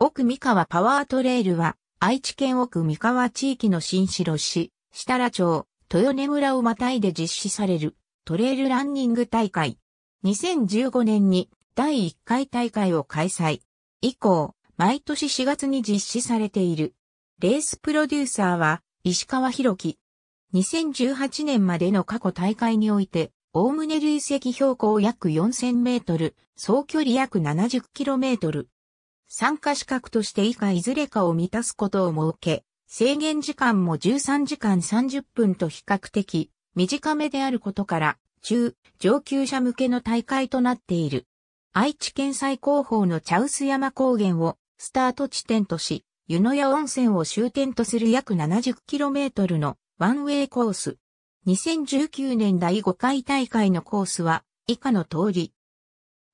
奥三河パワートレイルは、愛知県奥三河地域の新城市、設楽町、豊根村をまたいで実施されるトレイルランニング大会。2015年に第1回大会を開催。以降、毎年4月に実施されている。レースプロデューサーは石川博樹。2018年までの過去大会において、おおむね累積標高約4000メートル、総距離約70キロメートル。参加資格として以下いずれかを満たすことを設け、制限時間も13時間30分と比較的短めであることから、中、上級者向けの大会となっている。愛知県最高峰の茶臼山高原をスタート地点とし、湯の屋温泉を終点とする約 70km のワンウェイコース。2019年第5回大会のコースは以下の通り、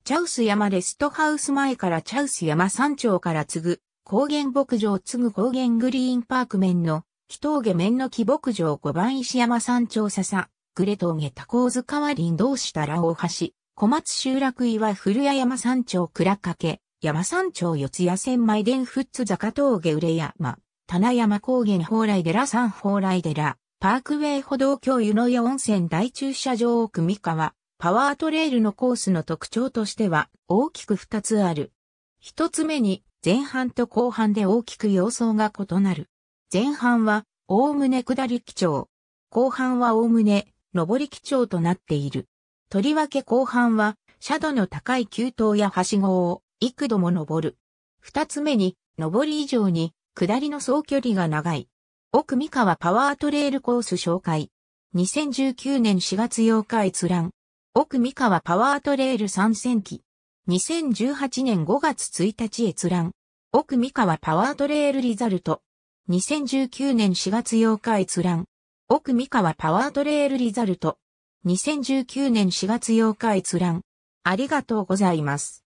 チャウス山レストハウス前からチャウス山山頂から継ぐ、高原牧場継ぐ高原グリーンパーク面の、木峠面の木牧場5番石山山頂笹、グレ峠多高津川林道下ら大橋、小松集落岩古谷山山頂倉掛、山山頂四谷千枚伝富津坂峠売山、棚山高原蓬莱寺山蓬莱寺、パークウェイ歩道橋湯の屋温泉大駐車場奥三河、パワートレイルのコースの特徴としては大きく2つある。1つ目に前半と後半で大きく様相が異なる。前半はおおむね下り基調。後半はおおむね上り基調となっている。とりわけ後半は斜度の高い急登やはしごを幾度も登る。2つ目に上り以上に下りの総距離が長い。奥三河パワートレイルコース紹介。2019年4月8日閲覧。奥三河パワートレール参戦記。2018年5月1日閲覧。奥三河パワートレールリザルト。2019年4月8日閲覧。奥三河パワートレールリザルト。2019年4月8日閲覧。ありがとうございます。